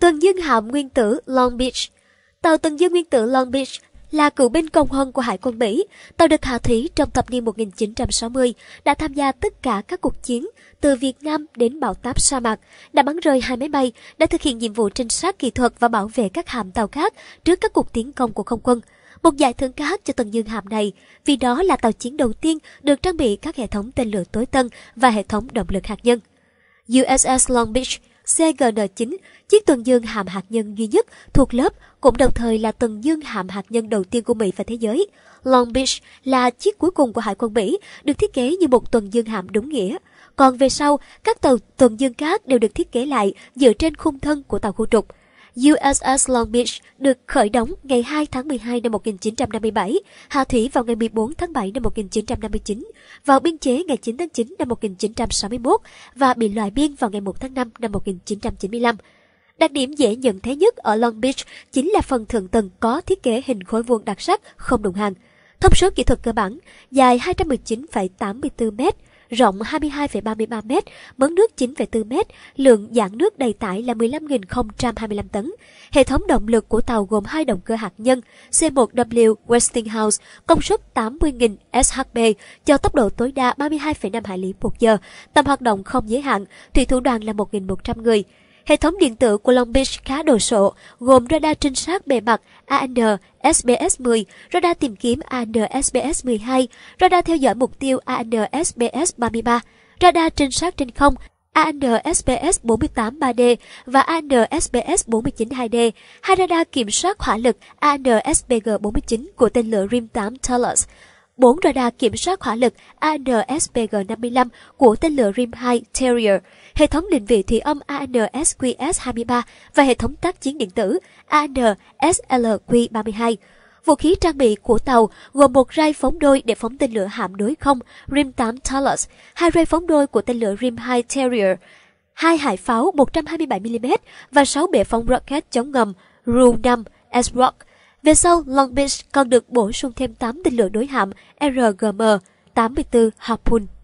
Tân Dương hạm nguyên tử Long Beach Tàu Tân Dương nguyên tử Long Beach là cựu binh công hơn của Hải quân Mỹ. Tàu được hạ thủy trong thập niên 1960, đã tham gia tất cả các cuộc chiến, từ Việt Nam đến bão táp sa mạc, đã bắn rơi hai máy bay, đã thực hiện nhiệm vụ trinh sát kỹ thuật và bảo vệ các hạm tàu khác trước các cuộc tiến công của không quân. Một giải thưởng khác cho tầng dương hạm này, vì đó là tàu chiến đầu tiên được trang bị các hệ thống tên lửa tối tân và hệ thống động lực hạt nhân. USS Long Beach CGN9, chiếc tuần dương hàm hạt nhân duy nhất thuộc lớp cũng đồng thời là tuần dương hàm hạt nhân đầu tiên của Mỹ và thế giới. Long Beach là chiếc cuối cùng của Hải quân Mỹ, được thiết kế như một tuần dương hạm đúng nghĩa. Còn về sau, các tàu tuần dương khác đều được thiết kế lại dựa trên khung thân của tàu khu trục. USS Long Beach được khởi đóng ngày 2 tháng 12 năm 1957, hạ thủy vào ngày 14 tháng 7 năm 1959, vào biên chế ngày 9 tháng 9 năm 1961 và bị loại biên vào ngày 1 tháng 5 năm 1995. Đặc điểm dễ nhận thấy nhất ở Long Beach chính là phần thượng tầng có thiết kế hình khối vuông đặc sắc không đồng hàng. Thông số kỹ thuật cơ bản dài 219,84 mét, rộng 22,33 m, mấn nước 9,4 m, lượng giãn nước đầy tải là 15.025 tấn. Hệ thống động lực của tàu gồm hai động cơ hạt nhân C1W Westinghouse công suất 80.000 SHP cho tốc độ tối đa 32,5 hải lý một giờ, tầm hoạt động không giới hạn, thủy thủ đoàn là 1.100 người. Hệ thống điện tử của Long Beach khá đồ sộ, gồm radar trinh sát bề mặt AN SBS-10, radar tìm kiếm AN SBS-12, radar theo dõi mục tiêu AN SBS-33, radar trinh sát trên không AN SBS 48 3D và AN SBS 49 2D, hai radar kiểm soát hỏa lực AN SPG 49 của tên lửa RIM-8 Talos. 4 radar kiểm soát hỏa lực ANSPG-55 của tên lửa RIM-2 Terrier, hệ thống định vị thủy âm ANSQS-23 và hệ thống tác chiến điện tử ANSLQ-32. Vũ khí trang bị của tàu gồm một rai phóng đôi để phóng tên lửa hạm đối không RIM-8 Talos, hai rai phóng đôi của tên lửa RIM-2 Terrier, hai hải pháo 127mm và 6 bệ phóng rocket chống ngầm Ru-5 S-Rock về sau, Long Beach còn được bổ sung thêm 8 tên lửa đối hạm RGM-84 Harpoon.